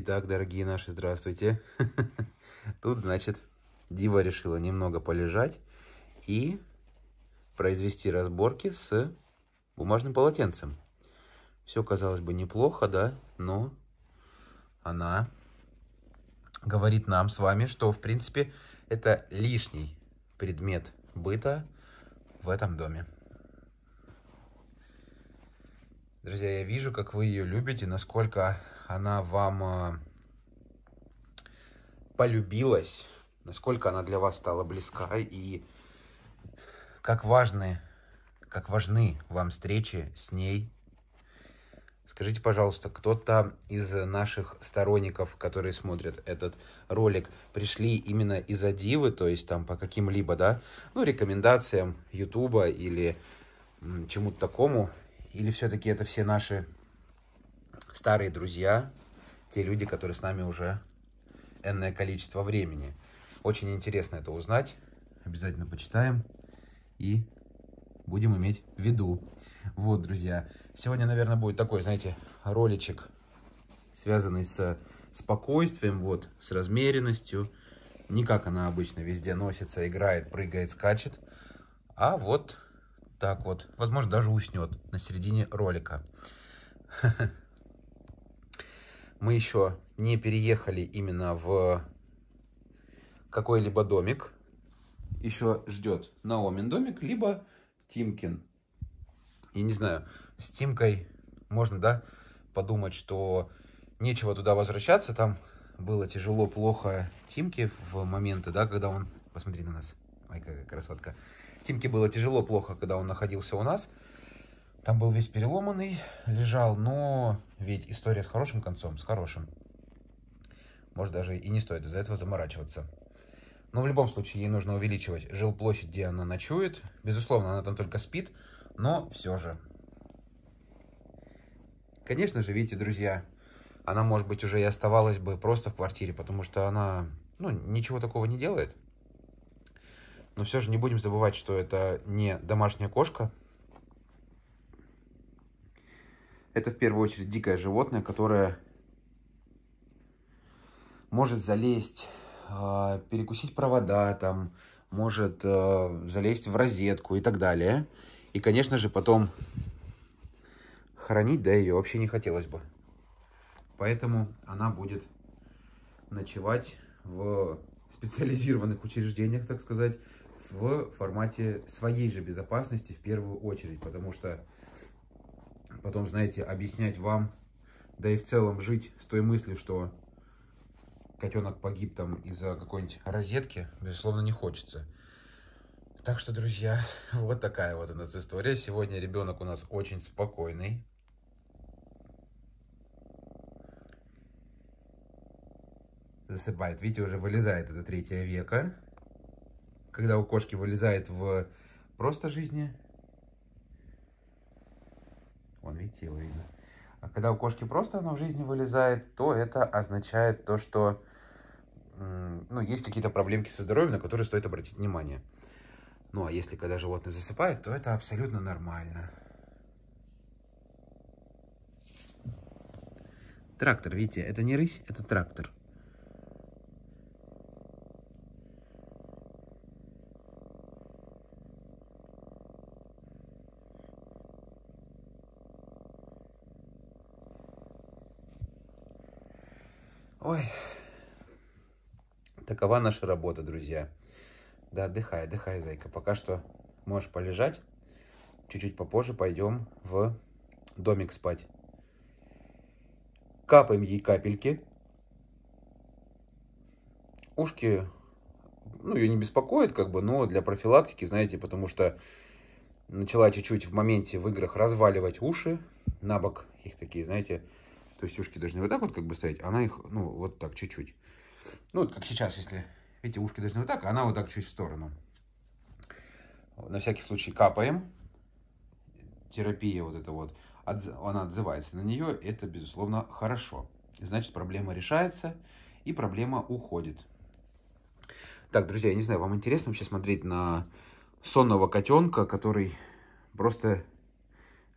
Итак, дорогие наши, здравствуйте. Тут, значит, Дива решила немного полежать и произвести разборки с бумажным полотенцем. Все, казалось бы, неплохо, да, но она говорит нам с вами, что, в принципе, это лишний предмет быта в этом доме. Друзья, я вижу, как вы ее любите, насколько она вам э, полюбилась, насколько она для вас стала близка и как важны, как важны вам встречи с ней. Скажите, пожалуйста, кто-то из наших сторонников, которые смотрят этот ролик, пришли именно из-за дивы, то есть там по каким-либо, да, ну, рекомендациям Ютуба или чему-то такому, или все-таки это все наши старые друзья, те люди, которые с нами уже энное количество времени. Очень интересно это узнать. Обязательно почитаем и будем иметь в виду. Вот, друзья, сегодня, наверное, будет такой, знаете, роличек, связанный с спокойствием, вот, с размеренностью. Не как она обычно везде носится, играет, прыгает, скачет. А вот так вот. Возможно, даже уснет на середине ролика. Мы еще не переехали именно в какой-либо домик. Еще ждет Наомин домик, либо Тимкин. Я не знаю, с Тимкой можно, да, подумать, что нечего туда возвращаться. Там было тяжело, плохо Тимке в моменты, да, когда он... Посмотри на нас. Ай, какая красотка. Тимке было тяжело, плохо, когда он находился у нас. Там был весь переломанный, лежал, но ведь история с хорошим концом, с хорошим. Может, даже и не стоит из-за этого заморачиваться. Но в любом случае ей нужно увеличивать жилплощадь, где она ночует. Безусловно, она там только спит, но все же. Конечно же, видите, друзья, она, может быть, уже и оставалась бы просто в квартире, потому что она ну, ничего такого не делает. Но все же не будем забывать, что это не домашняя кошка. Это в первую очередь дикое животное, которое может залезть, а, перекусить провода, там, может а, залезть в розетку и так далее. И, конечно же, потом хранить, да, ее вообще не хотелось бы. Поэтому она будет ночевать в специализированных учреждениях, так сказать, в формате своей же безопасности в первую очередь, потому что потом, знаете, объяснять вам, да и в целом жить с той мыслью, что котенок погиб там из-за какой-нибудь розетки, безусловно, не хочется. Так что, друзья, вот такая вот у нас история. Сегодня ребенок у нас очень спокойный. Засыпает. Видите, уже вылезает это третье века когда у кошки вылезает в просто жизни. Вон, видите, его видно. А когда у кошки просто она в жизни вылезает, то это означает то, что ну, есть какие-то проблемки со здоровьем, на которые стоит обратить внимание. Ну, а если когда животное засыпает, то это абсолютно нормально. Трактор, видите, это не рысь, это трактор. Ой, такова наша работа, друзья. Да, отдыхай, отдыхай, зайка. Пока что можешь полежать. Чуть-чуть попозже пойдем в домик спать. Капаем ей капельки. Ушки, ну, ее не беспокоит, как бы, но для профилактики, знаете, потому что начала чуть-чуть в моменте в играх разваливать уши на бок. Их такие, знаете, то есть ушки должны вот так вот как бы стоять, она их, ну, вот так чуть-чуть. Ну, как сейчас, если, видите, ушки должны вот так, а она вот так чуть в сторону. На всякий случай капаем. Терапия вот эта вот, отз... она отзывается на нее, это, безусловно, хорошо. Значит, проблема решается и проблема уходит. Так, друзья, я не знаю, вам интересно вообще смотреть на сонного котенка, который просто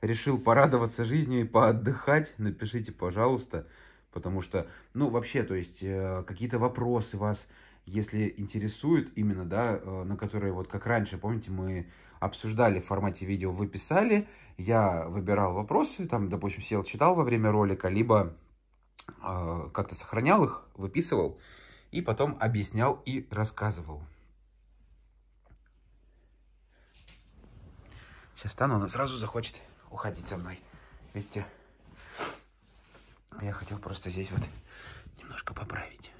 решил порадоваться жизнью и поотдыхать, напишите, пожалуйста, потому что, ну, вообще, то есть, э, какие-то вопросы вас, если интересуют именно, да, э, на которые вот как раньше, помните, мы обсуждали в формате видео, вы писали, я выбирал вопросы, там, допустим, сел, читал во время ролика, либо э, как-то сохранял их, выписывал, и потом объяснял и рассказывал. Сейчас стану, она сразу захочет уходить со мной. Видите? Э, я хотел просто здесь вот немножко поправить.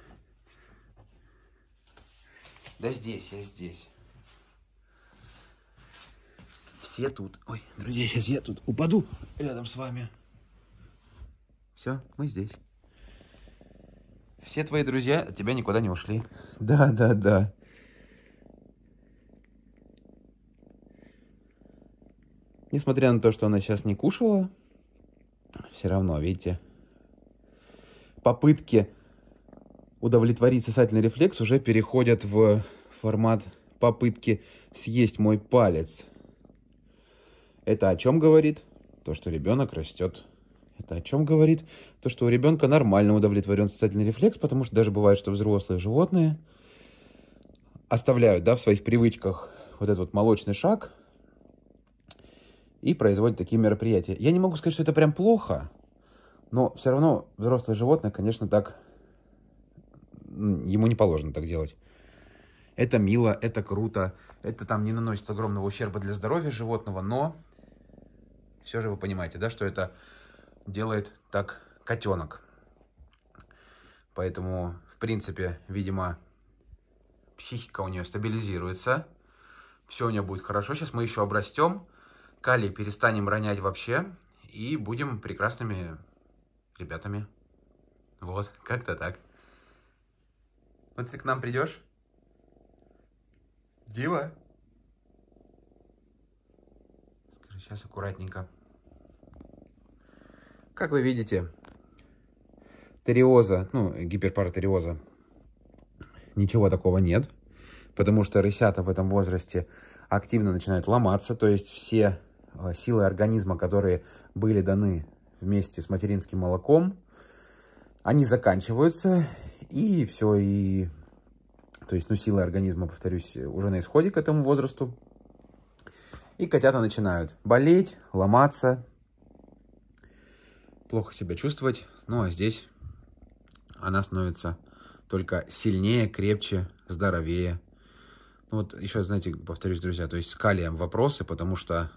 Да здесь, я здесь. Все тут. Ой, друзья, сейчас я тут упаду рядом с вами. Все, мы здесь. Все твои друзья от тебя никуда не ушли. Да, да, да. Несмотря на то, что она сейчас не кушала, все равно, видите, попытки удовлетворить сосательный рефлекс уже переходят в формат попытки съесть мой палец. Это о чем говорит? То, что ребенок растет. Это о чем говорит? То, что у ребенка нормально удовлетворен сосательный рефлекс, потому что даже бывает, что взрослые животные оставляют да, в своих привычках вот этот вот молочный шаг – и производит такие мероприятия. Я не могу сказать, что это прям плохо, но все равно взрослое животное, конечно, так... Ему не положено так делать. Это мило, это круто, это там не наносит огромного ущерба для здоровья животного, но все же вы понимаете, да, что это делает так котенок. Поэтому, в принципе, видимо, психика у нее стабилизируется. Все у нее будет хорошо. Сейчас мы еще обрастем. Калий перестанем ронять вообще и будем прекрасными ребятами. Вот, как-то так. Вот ну, ты к нам придешь? Дива? Сейчас аккуратненько. Как вы видите, териоза, ну, гиперпаратериоза, ничего такого нет, потому что рысята в этом возрасте активно начинают ломаться, то есть все Э, силы организма, которые были даны вместе с материнским молоком, они заканчиваются, и все, и... То есть, ну, силы организма, повторюсь, уже на исходе к этому возрасту. И котята начинают болеть, ломаться, плохо себя чувствовать. Ну, а здесь она становится только сильнее, крепче, здоровее. Ну, вот еще, знаете, повторюсь, друзья, то есть с калием вопросы, потому что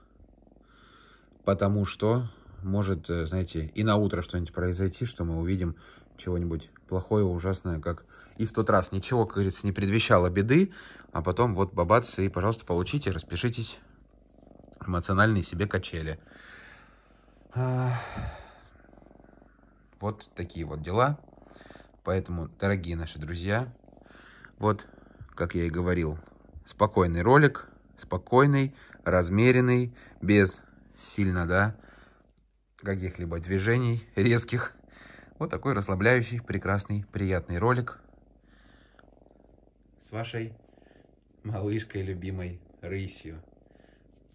потому что может, э, знаете, и на утро что-нибудь произойти, что мы увидим чего-нибудь плохое, ужасное, как и в тот раз. Ничего, как говорится, не предвещало беды, а потом вот бабац, и, пожалуйста, получите, распишитесь эмоциональные себе качели. Вот такие вот дела. Поэтому, дорогие наши друзья, вот, как я и говорил, спокойный ролик, спокойный, размеренный, без сильно, да, каких-либо движений резких. Вот такой расслабляющий, прекрасный, приятный ролик с вашей малышкой любимой рысью.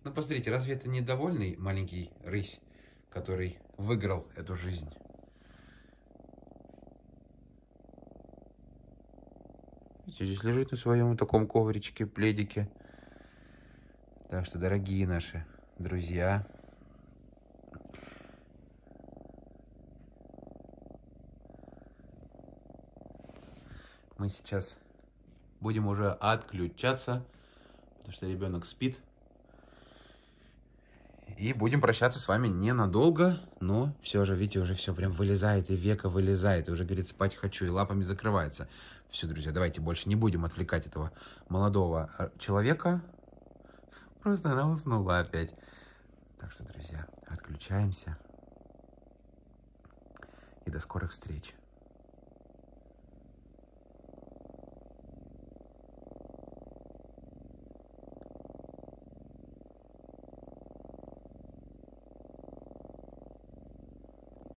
Ну, посмотрите, разве это недовольный маленький рысь, который выиграл эту жизнь? Видите, здесь лежит на своем таком ковричке, пледике. Так что, дорогие наши друзья, мы сейчас будем уже отключаться, потому что ребенок спит. И будем прощаться с вами ненадолго, но все же, видите, уже все прям вылезает, и века вылезает, и уже говорит, спать хочу, и лапами закрывается. Все, друзья, давайте больше не будем отвлекать этого молодого э, человека. Просто она уснула опять. Так что, друзья, отключаемся. И до скорых встреч.